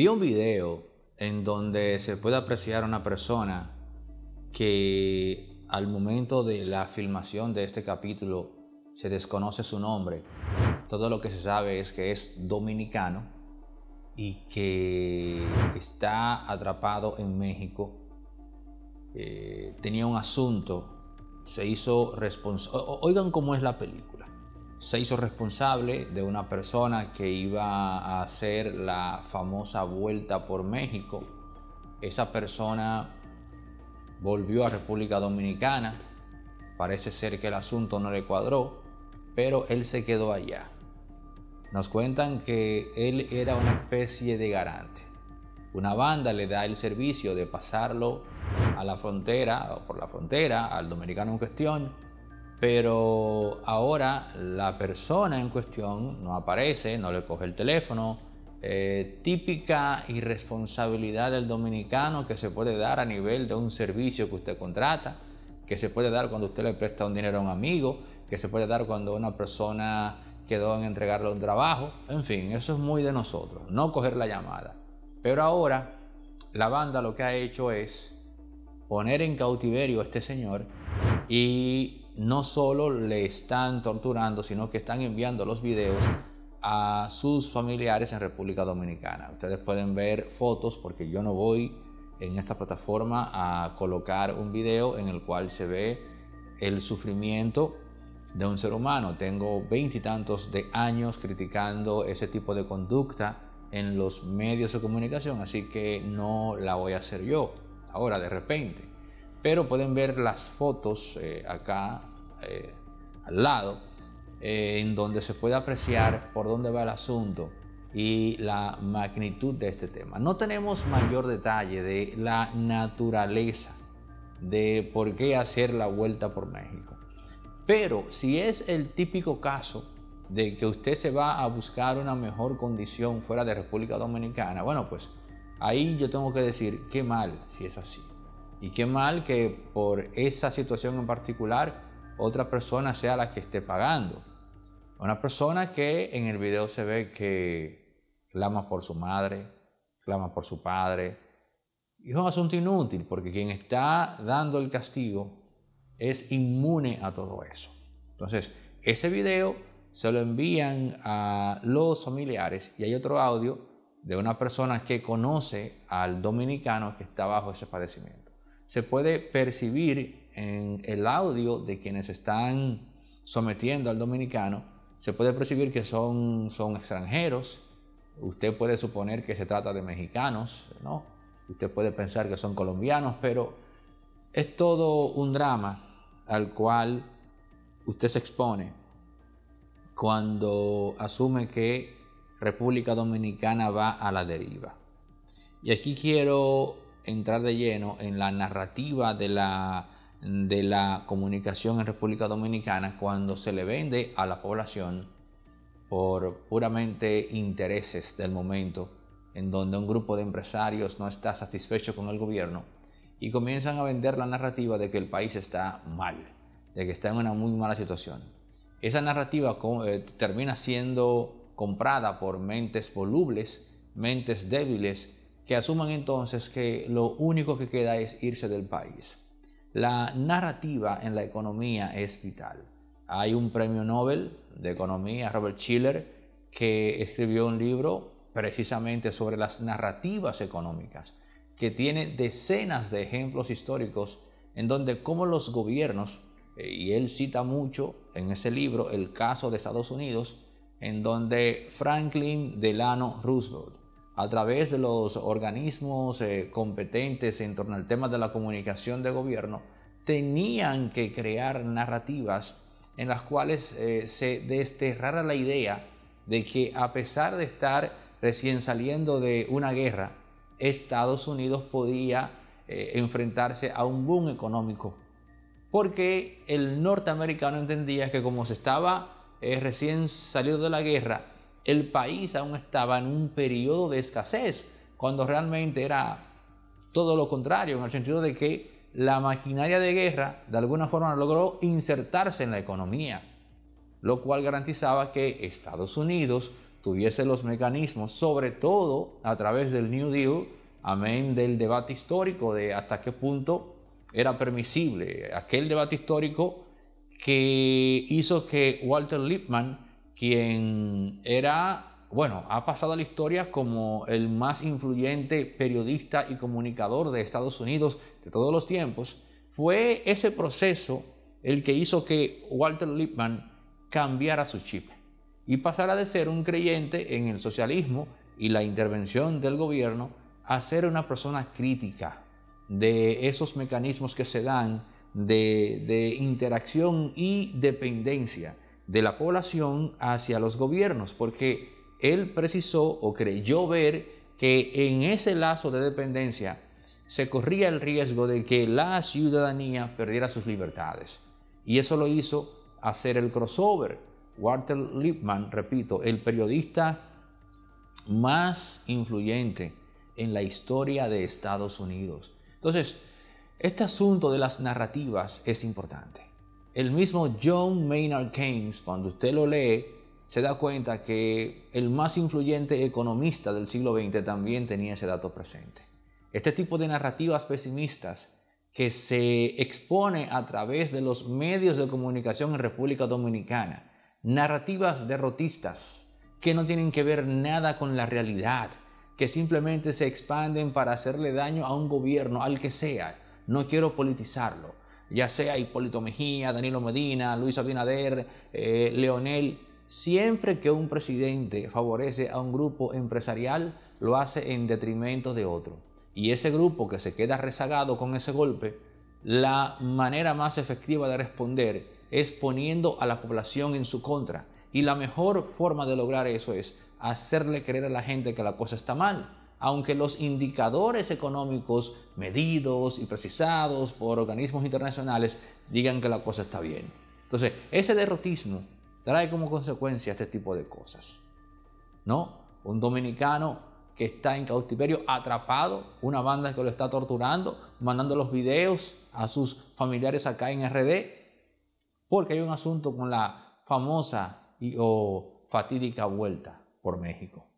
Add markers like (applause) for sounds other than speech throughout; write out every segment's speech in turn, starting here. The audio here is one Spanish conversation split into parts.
Vi un video en donde se puede apreciar a una persona que al momento de la filmación de este capítulo se desconoce su nombre. Todo lo que se sabe es que es dominicano y que está atrapado en México. Eh, tenía un asunto, se hizo responsable. Oigan cómo es la película se hizo responsable de una persona que iba a hacer la famosa vuelta por México. Esa persona volvió a República Dominicana. Parece ser que el asunto no le cuadró, pero él se quedó allá. Nos cuentan que él era una especie de garante. Una banda le da el servicio de pasarlo a la frontera o por la frontera al dominicano en cuestión pero ahora la persona en cuestión no aparece, no le coge el teléfono. Eh, típica irresponsabilidad del dominicano que se puede dar a nivel de un servicio que usted contrata, que se puede dar cuando usted le presta un dinero a un amigo, que se puede dar cuando una persona quedó en entregarle un trabajo. En fin, eso es muy de nosotros, no coger la llamada. Pero ahora la banda lo que ha hecho es poner en cautiverio a este señor y no solo le están torturando, sino que están enviando los videos a sus familiares en República Dominicana. Ustedes pueden ver fotos porque yo no voy en esta plataforma a colocar un video en el cual se ve el sufrimiento de un ser humano. Tengo veintitantos de años criticando ese tipo de conducta en los medios de comunicación, así que no la voy a hacer yo ahora de repente. Pero pueden ver las fotos eh, acá eh, al lado, eh, en donde se puede apreciar por dónde va el asunto y la magnitud de este tema. No tenemos mayor detalle de la naturaleza de por qué hacer la vuelta por México. Pero si es el típico caso de que usted se va a buscar una mejor condición fuera de República Dominicana, bueno, pues ahí yo tengo que decir qué mal si es así. Y qué mal que por esa situación en particular otra persona sea la que esté pagando. Una persona que en el video se ve que clama por su madre, clama por su padre. Y es un asunto inútil porque quien está dando el castigo es inmune a todo eso. Entonces, ese video se lo envían a los familiares y hay otro audio de una persona que conoce al dominicano que está bajo ese padecimiento. Se puede percibir en el audio de quienes están sometiendo al dominicano, se puede percibir que son, son extranjeros, usted puede suponer que se trata de mexicanos, usted puede pensar que son colombianos, pero es todo un drama al cual usted se expone cuando asume que República Dominicana va a la deriva. Y aquí quiero entrar de lleno en la narrativa de la de la comunicación en República Dominicana cuando se le vende a la población por puramente intereses del momento, en donde un grupo de empresarios no está satisfecho con el gobierno y comienzan a vender la narrativa de que el país está mal, de que está en una muy mala situación. Esa narrativa eh, termina siendo comprada por mentes volubles, mentes débiles, que asuman entonces que lo único que queda es irse del país. La narrativa en la economía es vital. Hay un premio Nobel de Economía, Robert Schiller, que escribió un libro precisamente sobre las narrativas económicas, que tiene decenas de ejemplos históricos en donde cómo los gobiernos, eh, y él cita mucho en ese libro el caso de Estados Unidos, en donde Franklin Delano Roosevelt a través de los organismos eh, competentes en torno al tema de la comunicación de gobierno, tenían que crear narrativas en las cuales eh, se desterrara la idea de que a pesar de estar recién saliendo de una guerra, Estados Unidos podía eh, enfrentarse a un boom económico, porque el norteamericano entendía que como se estaba recién salido de la guerra, el país aún estaba en un periodo de escasez, cuando realmente era todo lo contrario, en el sentido de que la maquinaria de guerra de alguna forma logró insertarse en la economía, lo cual garantizaba que Estados Unidos tuviese los mecanismos, sobre todo a través del New Deal, amén del debate histórico de hasta qué punto era permisible, aquel debate histórico que hizo que Walter Lippmann quien era, bueno, ha pasado a la historia como el más influyente periodista y comunicador de Estados Unidos de todos los tiempos, fue ese proceso el que hizo que Walter Lippmann cambiara su chip y pasara de ser un creyente en el socialismo y la intervención del gobierno a ser una persona crítica de esos mecanismos que se dan de, interacción y dependencia de la población hacia los gobiernos, porque él precisó o creyó ver que en ese lazo de dependencia se corría el riesgo de que la ciudadanía perdiera sus libertades. Y eso lo hizo hacer el crossover. Walter Lippmann, repito, el periodista más influyente en la historia de Estados Unidos. Entonces, este asunto de las narrativas es importante. El mismo John Maynard Keynes, cuando usted lo lee, se da cuenta que el más influyente economista del siglo XX también tenía ese dato presente. Este tipo de narrativas pesimistas que se expone a través de los medios de comunicación en República Dominicana, narrativas derrotistas que no tienen que ver nada con la realidad, que simplemente se expanden para hacerle daño a un gobierno, al que sea. No quiero politizarlo ya sea Hipólito Mejía, Danilo Medina, Luis Abinader, eh, Leonel, siempre que un presidente favorece a un grupo empresarial, lo hace en detrimento de otro. Y ese grupo que se queda rezagado con ese golpe, la manera más efectiva de responder es poniendo a la población en su contra. Y la mejor forma de lograr eso es hacerle creer a la gente que la cosa está mal aunque los indicadores económicos medidos y precisados por organismos internacionales digan que la cosa está bien. Entonces, ese derrotismo trae como consecuencia este tipo de cosas. ¿No? Un dominicano que está en cautiverio, atrapado, una banda que lo está torturando, mandando los videos a sus familiares acá en RD, porque hay un asunto con la famosa y, o fatídica vuelta por México.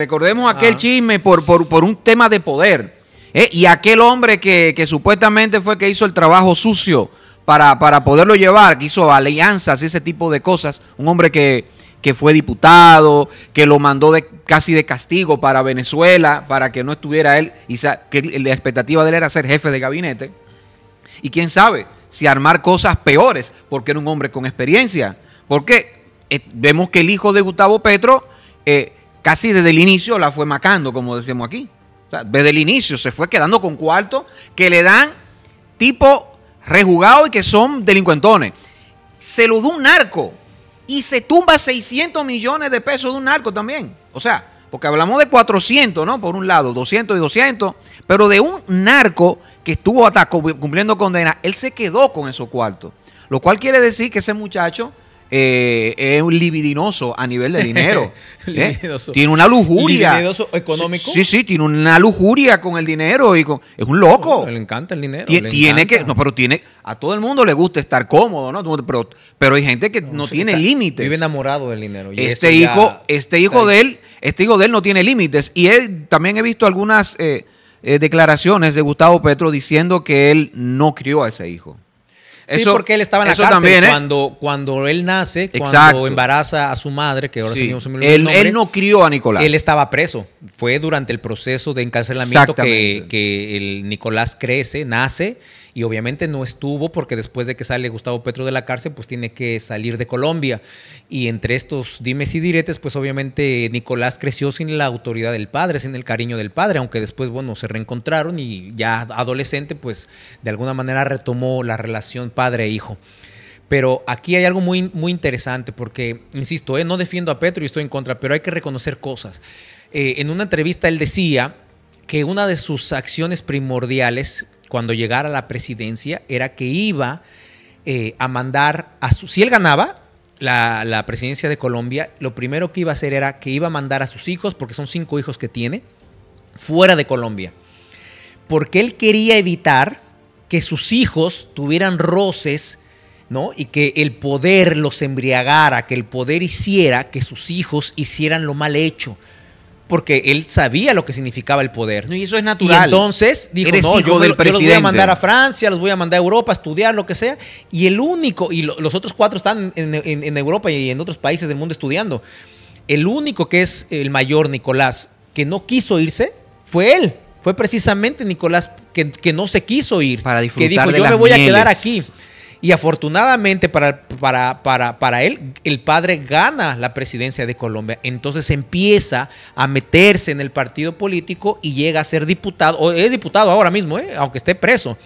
Recordemos ah. aquel chisme por, un tema de poder. ¿eh? Y aquel hombre que, supuestamente fue que hizo el trabajo sucio para, poderlo llevar, que hizo alianzas y ese tipo de cosas. Un hombre que, fue diputado, que lo mandó casi de castigo para Venezuela, para que no estuviera él, y que la expectativa de él era ser jefe de gabinete. Y quién sabe si armar cosas peores, porque era un hombre con experiencia. Porque eh, vemos que el hijo de Gustavo Petro... Eh, casi desde el inicio la fue macando, como decimos aquí. desde el inicio se fue quedando con cuartos que le dan tipo rejugado y que son delincuentones. Se lo dio un narco y se tumba 600 millones de pesos de un narco también. O sea, porque hablamos de 400, ¿no? Por un lado, 200 y 200, pero de un narco que estuvo hasta cumpliendo condena, él se quedó con esos cuartos. Lo cual quiere decir que ese muchacho eh, es un libidinoso a nivel de dinero. (laughs) ¿eh? tiene una lujuria. Libidinoso económico. Sí, sí, tiene una lujuria con el dinero es un loco. Oh, le encanta el dinero. tiene que, no, pero tiene, a todo el mundo le gusta estar cómodo, ¿no? Pero, hay gente que no, tiene límites. Vive enamorado del dinero. Este, este hijo, este hijo de él, este hijo de él no tiene límites. Y él también he visto algunas eh, declaraciones de Gustavo Petro diciendo que él no crió a ese hijo sí, porque él estaba en la cárcel también, ¿eh? cuando, cuando él nace, cuando embaraza a su madre, que ahora seguimos en él, nombre, él no crió a Nicolás. Él estaba preso. Fue durante el proceso de encarcelamiento que, el Nicolás crece, nace y obviamente no estuvo porque después de que sale Gustavo Petro de la cárcel, pues tiene que salir de Colombia. Y entre estos dimes y diretes, pues obviamente Nicolás creció sin la autoridad del padre, sin el cariño del padre, aunque después, bueno, se reencontraron y ya adolescente, pues de alguna manera retomó la relación padre e hijo. Pero aquí hay algo muy, muy interesante, porque, insisto, eh, no defiendo a Petro y estoy en contra, pero hay que reconocer cosas. Eh, en una entrevista él decía que una de sus acciones primordiales cuando llegara a la presidencia era que iba eh, a mandar a su... Si él ganaba la, la, presidencia de Colombia, lo primero que iba a hacer era que iba a mandar a sus hijos, porque son cinco hijos que tiene, fuera de Colombia. Porque él quería evitar que sus hijos tuvieran roces, ¿no? Y que el poder los embriagara, que el poder hiciera que sus hijos hicieran lo mal hecho. Porque él sabía lo que significaba el poder. y eso es natural. Y entonces dijo, no, yo, los voy a mandar a Francia, los voy a mandar a Europa a estudiar, lo que sea. Y el único, y los otros cuatro están en, en Europa y en otros países del mundo estudiando. El único que es el mayor, Nicolás, que no quiso irse, fue él. Fue precisamente Nicolás que, no se quiso ir. Para disfrutar que dijo, yo me voy a quedar aquí. Y afortunadamente para, para, él, el padre gana la presidencia de Colombia. Entonces empieza a meterse en el partido político y llega a ser diputado, o es diputado ahora mismo, ¿eh? aunque esté preso.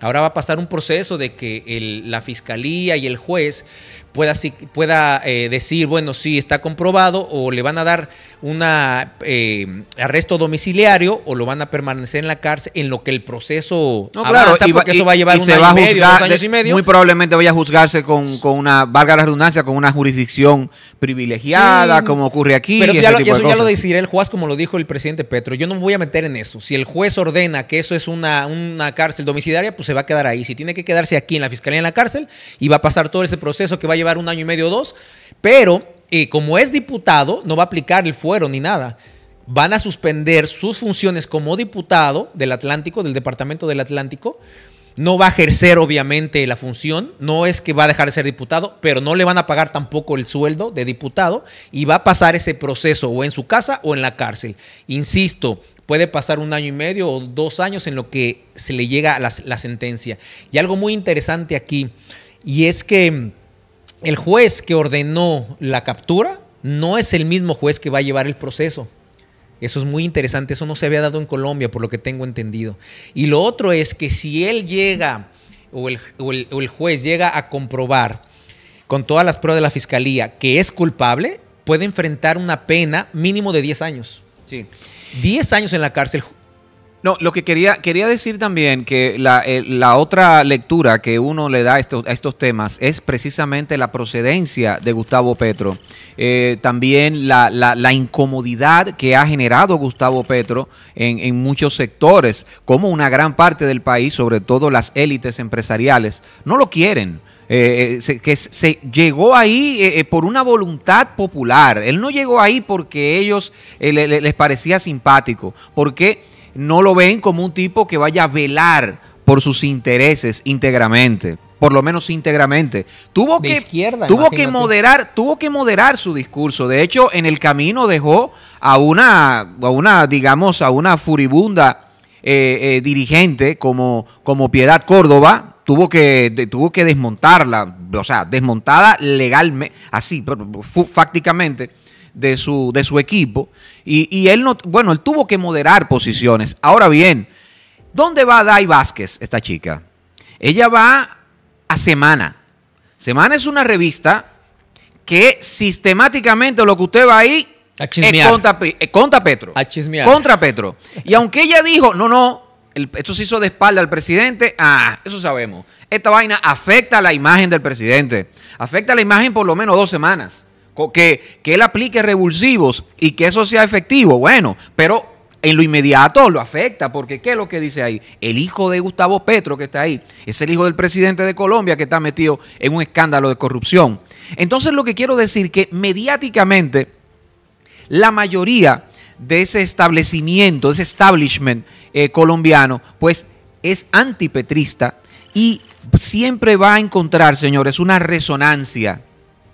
Ahora va a pasar un proceso de que la fiscalía y el juez pueda, pueda eh, decir, bueno, sí está comprobado o le van a dar un eh, arresto domiciliario o lo van a permanecer en la cárcel en lo que el proceso no, claro, porque eso va a llevar un año, dos años y eh, medio. Muy probablemente vaya a juzgarse con, una, valga la redundancia, con una jurisdicción privilegiada, como ocurre aquí. Pero eso, ya, lo, eso el juez, como lo dijo el presidente Petro. Yo no me voy a meter en eso. Si el juez ordena que eso es una, una cárcel domiciliaria, pues se va a quedar ahí. Si tiene que quedarse aquí en la fiscalía en la cárcel y va a pasar todo ese proceso que vaya llevar un año y medio o dos, pero eh, como es diputado, no va a aplicar el fuero ni nada. Van a suspender sus funciones como diputado del Atlántico, del Departamento del Atlántico. No va a ejercer, obviamente, la función. No es que va a dejar de ser diputado, pero no le van a pagar tampoco el sueldo de diputado y va a pasar ese proceso o en su casa o en la cárcel. Insisto, puede pasar un año y medio o dos años en lo que se le llega la sentencia. Y algo muy interesante aquí, y es que el juez que ordenó la captura no es el mismo juez que va a llevar el proceso. Eso es muy interesante, eso no se había dado en Colombia, por lo que tengo entendido. Y lo otro es que si él llega, o el, juez llega a comprobar con todas las pruebas de la fiscalía que es culpable, puede enfrentar una pena mínimo de 10 años. Sí. 10 años en la cárcel. No, lo que quería, quería decir también que la, eh, otra lectura que uno le da a estos, temas es precisamente la procedencia de Gustavo Petro. Eh, también la, incomodidad que ha generado Gustavo Petro en, muchos sectores, como una gran parte del país, sobre todo las élites empresariales, no lo quieren. Eh, que se llegó ahí por una voluntad popular. Él no llegó ahí porque ellos les parecía simpático, porque no lo ven como un tipo que vaya a velar por sus intereses íntegramente, por lo menos íntegramente. Tuvo que tuvo que moderar, tuvo que moderar su discurso. De hecho, en el camino dejó a una a una digamos a una furibunda eh, eh, dirigente como como Piedad Córdoba, tuvo que, tuvo que desmontarla, o sea, desmontada legalmente, así, fácticamente, de su, de su equipo. Y, él no, bueno, él tuvo que moderar posiciones. Ahora bien, ¿dónde va Dai Vázquez, esta chica? Ella va a Semana. Semana es una revista que sistemáticamente lo que usted va ahí a es contra, eh, contra, Petro. Contra Petro. Y aunque ella dijo, no, no, esto se hizo de espalda al presidente, ah, eso sabemos. Esta vaina afecta a la imagen del presidente. Afecta a la imagen por lo menos dos semanas. Que, que él aplique revulsivos y que eso sea efectivo, bueno, pero en lo inmediato lo afecta, porque ¿qué es lo que dice ahí? El hijo de Gustavo Petro que está ahí, es el hijo del presidente de Colombia que está metido en un escándalo de corrupción. Entonces lo que quiero decir que mediáticamente la mayoría de ese establecimiento, de ese establishment eh, colombiano, pues es antipetrista y siempre va a encontrar, señores, una resonancia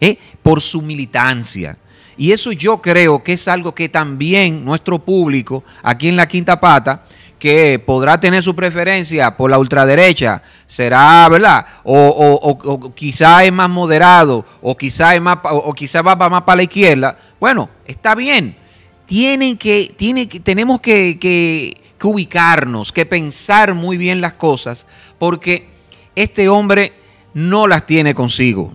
¿eh? por su militancia. Y eso yo creo que es algo que también nuestro público aquí en la Quinta Pata, que podrá tener su preferencia por la ultraderecha, será, ¿verdad? O, o, quizá es más moderado, o quizá, es más, o, quizá va más para la izquierda. Bueno, está bien. Tienen que, que, tenemos que, que ubicarnos, que pensar muy bien las cosas, porque este hombre no las tiene consigo.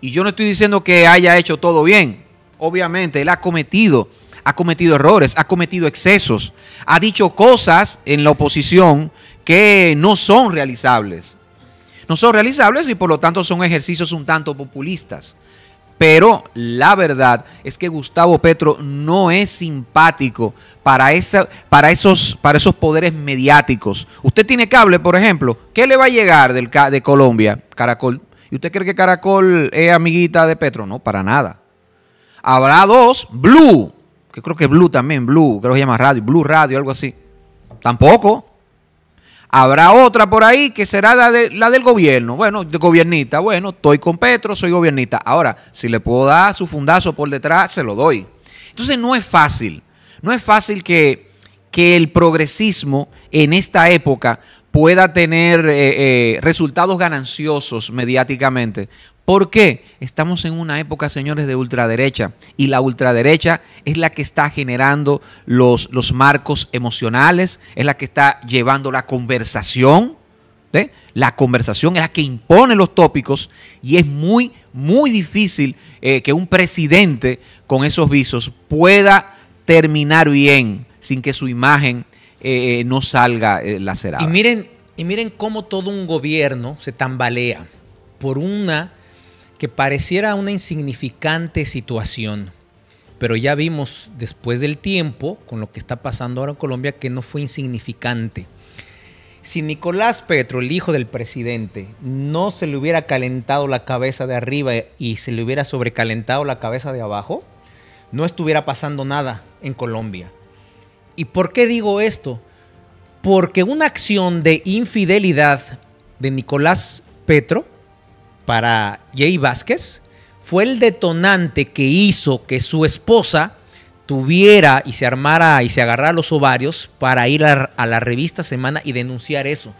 Y yo no estoy diciendo que haya hecho todo bien. Obviamente, él ha cometido, ha cometido errores, ha cometido excesos, ha dicho cosas en la oposición que no son realizables. No son realizables y por lo tanto son ejercicios un tanto populistas. Pero la verdad es que Gustavo Petro no es simpático para, para, esos, para esos poderes mediáticos. Usted tiene cable, por ejemplo. ¿Qué le va a llegar de Colombia, Caracol? ¿Y usted cree que Caracol es amiguita de Petro? No, para nada. Habrá dos, Blue, que creo que Blue también, Blue, creo que se llama Radio, Blue Radio, algo así. Tampoco. Habrá otra por ahí que será la, la del gobierno. Bueno, de gobiernita, bueno, estoy con Petro, soy gobiernita. Ahora, si le puedo dar su fundazo por detrás, se lo doy. Entonces no es fácil. No es fácil que que el progresismo en esta época pueda tener eh, eh, resultados gananciosos mediáticamente. ¿Por qué? Estamos en una época, señores, de ultraderecha y la ultraderecha es la que está generando los, los marcos emocionales, es la que está llevando la conversación. La conversación es la que impone los tópicos y es muy, muy difícil eh, que un presidente con esos visos pueda terminar bien sin que su imagen eh, eh, no salga la eh, lacerada. Y miren, y miren cómo todo un gobierno se tambalea por una que pareciera una insignificante situación. Pero ya vimos después del tiempo, con lo que está pasando ahora en Colombia, que no fue insignificante. Si Nicolás Petro, el hijo del presidente, no se le hubiera calentado la cabeza de arriba y se le hubiera sobrecalentado la cabeza de abajo, no estuviera pasando nada en Colombia. ¿Y por qué digo esto? Porque una acción de infidelidad de Nicolás Petro para Jay Vázquez fue el detonante que hizo que su esposa tuviera y se armara y se agarrara los ovarios para ir a, a la revista Semana y denunciar eso.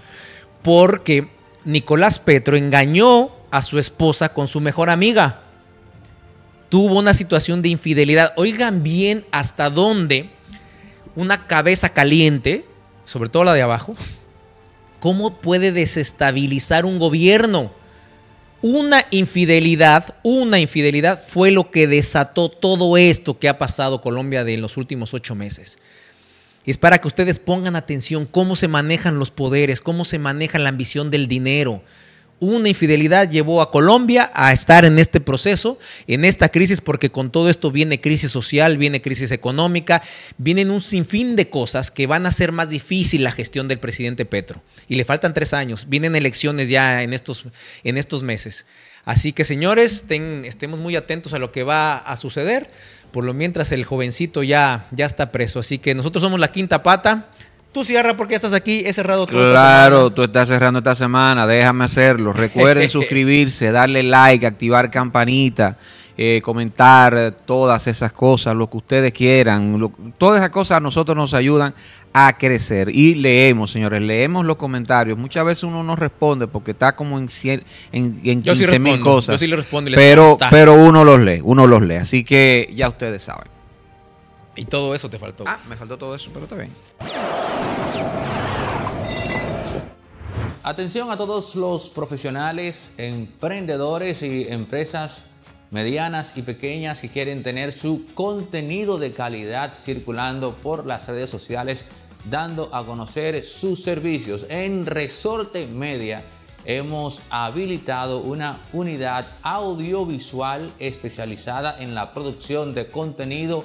Porque Nicolás Petro engañó a su esposa con su mejor amiga. Tuvo una situación de infidelidad. Oigan bien hasta dónde una cabeza caliente, sobre todo la de abajo, ¿cómo puede desestabilizar un gobierno? Una infidelidad, una infidelidad fue lo que desató todo esto que ha pasado Colombia en los últimos ocho meses. Y es para que ustedes pongan atención cómo se manejan los poderes, cómo se maneja la ambición del dinero, una infidelidad llevó a Colombia a estar en este proceso, en esta crisis, porque con todo esto viene crisis social, viene crisis económica, vienen un sinfín de cosas que van a hacer más difícil la gestión del presidente Petro. Y le faltan tres años, vienen elecciones ya en estos, en estos meses. Así que señores, estemos muy atentos a lo que va a suceder. Por lo mientras el jovencito ya, ya está preso. Así que nosotros somos la quinta pata. Tú cierras porque estás aquí, he cerrado todo. Claro, tú estás cerrando esta semana, déjame hacerlo. Recuerden (laughs) suscribirse, darle like, activar campanita, eh, comentar todas esas cosas, lo que ustedes quieran. todas esas cosas a nosotros nos ayudan a crecer. Y leemos, señores, leemos los comentarios. Muchas veces uno no responde porque está como en, cien, en, 15 mil cosas. pero, pero uno los lee, uno los lee. Así que ya ustedes saben. Y todo eso te faltó. Ah, me faltó todo eso, pero está bien. Atención a todos los profesionales, emprendedores y empresas medianas y pequeñas que quieren tener su contenido de calidad circulando por las redes sociales, dando a conocer sus servicios. En Resorte Media hemos habilitado una unidad audiovisual especializada en la producción de contenido